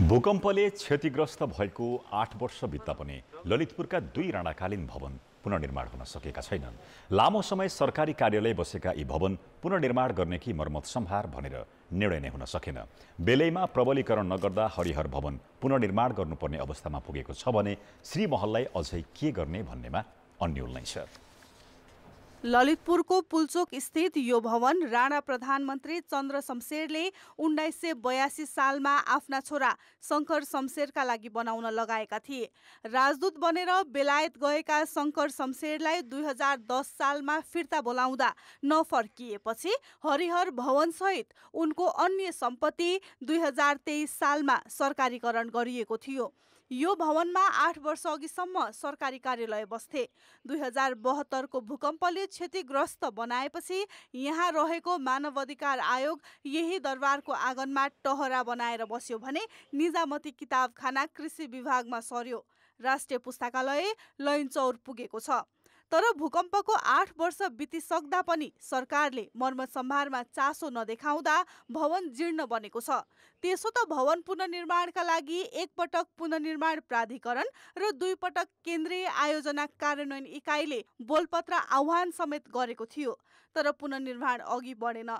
भूकम्पले क्षतिग्रस्त भएको आठ वर्ष बित्दा पनि ललितपुरका दुई राणाकालीन भवन पुनर्निर्माण हुन सकेका छैनन् लामो समय सरकारी कार्यालय बसेका यी भवन पुनर्निर्माण गर्ने कि मर्मत सम्हार भनेर निर्णय नै हुन सकेन बेलैमा प्रबलीकरण नगर्दा हरिहर भवन पुनर्निर्माण गर्नुपर्ने अवस्थामा पुगेको छ भने श्रीमहललाई अझै के गर्ने भन्नेमा अन्यल नै छ ललितपुरको पुल्चोक स्थित यो भवन राणा प्रधानमन्त्री चन्द्र शमशेरले उन्नाइस सय बयासी सालमा आफ्ना छोरा शङ्कर शमशेरका लागि बनाउन लगाएका थिए राजदूत बनेर बेलायत गएका शङ्कर शमशेरलाई दुई हजार दस सालमा फिर्ता बोलाउँदा नफर्किएपछि हरिहर भवनसहित उनको अन्य सम्पत्ति दुई हजार तेइस सालमा सरकारीकरण गरिएको थियो यो भवनमा आठ वर्ष अघिसम्म सरकारी कार्यालय बस्थे दुई हजार बहत्तरको भूकम्पले क्षतिग्रस्त बनाएपछि यहाँ रहेको मानव अधिकार आयोग यही दरबारको आँगनमा टहरा बनाएर बस्यो भने निजामती किताबखाना कृषि विभागमा सर्यो राष्ट्रिय पुस्तकालय लैनचौर पुगेको छ तर भूकम्पको आठ वर्ष बितिसक्दा पनि सरकारले मर्म सम्भारमा चासो नदेखाउँदा भवन जीर्ण बनेको छ त्यसो त भवन पुननिर्माणका लागि एकपटक पुननिर्माण प्राधिकरण र दुई पटक केन्द्रीय आयोजना कार्यान्वयन इकाइले बोलपत्र आह्वान समेत गरेको थियो तर पुननिर्माण अघि बढेन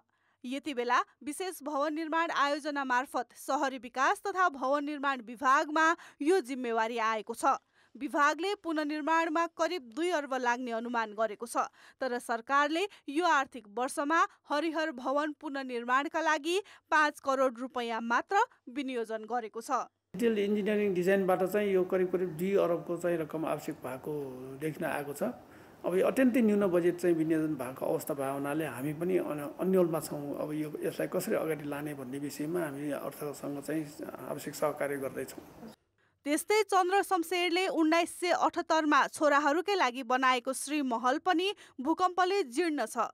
यति बेला विशेष भवन निर्माण आयोजना मार्फत सहरी विकास तथा भवन निर्माण विभागमा यो जिम्मेवारी आएको छ विभागले पुननिर्माणमा करिब दुई अर्ब लाग्ने अनुमान गरेको छ तर सरकारले यो आर्थिक वर्षमा हरिहर भवन पुननिर्माणका लागि पाँच करोड रुपियाँ मात्र विनियोजन गरेको छ डिटेल इन्जिनियरिङ डिजाइनबाट चाहिँ यो करिब करिब दुई अरबको चाहिँ रकम आवश्यक भएको देख्न आएको छ अब यो अत्यन्तै न्यून बजेट चाहिँ विनियोजन भएको अवस्था भएको हुनाले हामी पनि अन्यलमा छौँ अब यो यसलाई कसरी अगाडि लाने भन्ने विषयमा हामी अर्थसँग चाहिँ आवश्यक सहकार्य गर्दैछौँ त्यस्तै चन्द्र शमशेरले उन्नाइस सय अठहत्तरमा छोराहरूकै लागि बनाएको श्री महल पनि भूकम्पले जीर्ण छ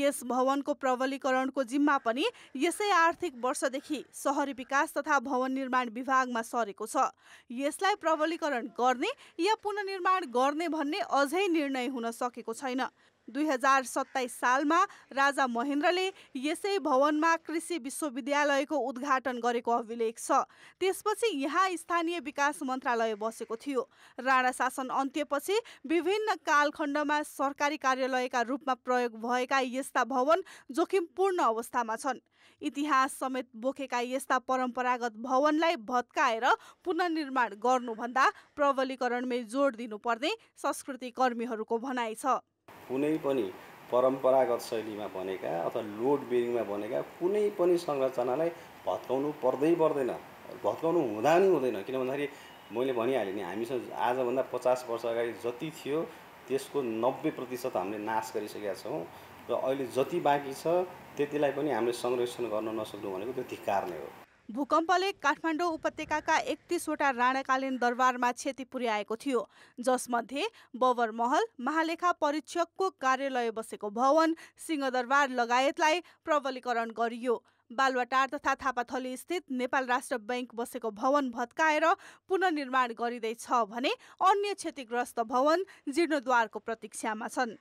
यस भवनको प्रबलीकरणको जिम्मा पनि यसै आर्थिक वर्षदेखि सहरी विकास तथा भवन निर्माण विभागमा सरेको छ यसलाई प्रबलीकरण गर्ने या पुननिर्माण गर्ने भन्ने अझै निर्णय हुन सकेको छैन दुई हजार सत्ताइस सालमा राजा महेन्द्रले यसै भवनमा कृषि विश्वविद्यालयको उद्घाटन गरेको अभिलेख छ त्यसपछि यहाँ स्थानीय विकास विकास मन्त्रालय बसेको थियो राणा शासन अन्त्यपछि विभिन्न कालखण्डमा सरकारी कार्यालयका रूपमा प्रयोग भएका यस्ता भवन जोखिमपूर्ण अवस्थामा छन् इतिहास समेत बोकेका यस्ता परम्परागत भवनलाई भत्काएर पुननिर्माण गर्नुभन्दा प्रबलीकरणमै जोड दिनुपर्ने संस्कृति कर्मीहरूको भनाइ छ कुनै पनि परम्परागत शैलीमा बनेका अथवा लोड बेरिङमा बनेका कुनै पनि संरचनालाई भत्काउनु पर्दै पर्दैन भत्काउनु हुँदा नि हुँदैन किन भन्दाखेरि मैले भनिहालेँ नि हामीसँग आजभन्दा पचास वर्ष अगाडि जति थियो त्यसको नब्बे प्रतिशत हामीले नाश गरिसकेका छौँ र अहिले जति बाँकी छ त्यतिलाई पनि हामीले संरक्षण गर्न नसक्नु भनेको त्यो धिकार नै हो भूकम्पले काठमाडौँ उपत्यकाका एकतिसवटा राणाकालीन दरबारमा क्षति पुर्याएको थियो जसमध्ये बबर महल महालेखा परीक्षकको कार्यालय बसेको भवन सिंहदरबार लगायतलाई प्रबलीकरण गरियो बालुवाटार तथा थापाथली स्थित नेपाल राष्ट्र बैङ्क बसेको भवन भत्काएर पुननिर्माण गरिँदैछ भने अन्य क्षतिग्रस्त भवन जीर्णद्वारको प्रतीक्षामा छन्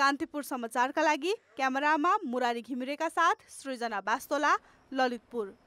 कान्तिपुर समाचारका लागि क्यामेरामा मुरारी घिमिरेका साथ सृजना बास्तोला ललितपुर